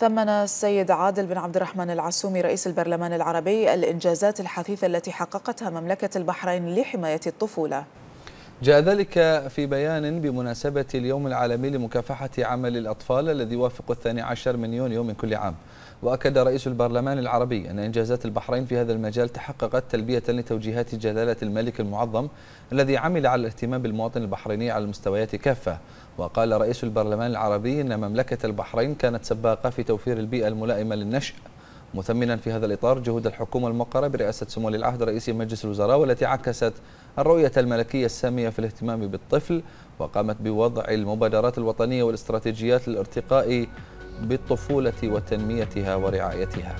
ثمن السيد عادل بن عبد الرحمن العسومي رئيس البرلمان العربي الإنجازات الحثيثة التي حققتها مملكة البحرين لحماية الطفولة جاء ذلك في بيان بمناسبة اليوم العالمي لمكافحة عمل الأطفال الذي يوافق الثاني عشر من يونيو من كل عام وأكد رئيس البرلمان العربي أن إنجازات البحرين في هذا المجال تحققت تلبية لتوجيهات جلالة الملك المعظم الذي عمل على الاهتمام بالمواطن البحريني على المستويات كافة وقال رئيس البرلمان العربي أن مملكة البحرين كانت سباقة في توفير البيئة الملائمة للنشء مثمنا في هذا الإطار جهود الحكومة المقرة برئاسة سمو العهد رئيس مجلس الوزراء والتي عكست الرؤية الملكية السامية في الاهتمام بالطفل وقامت بوضع المبادرات الوطنية والاستراتيجيات للارتقاء بالطفولة وتنميتها ورعايتها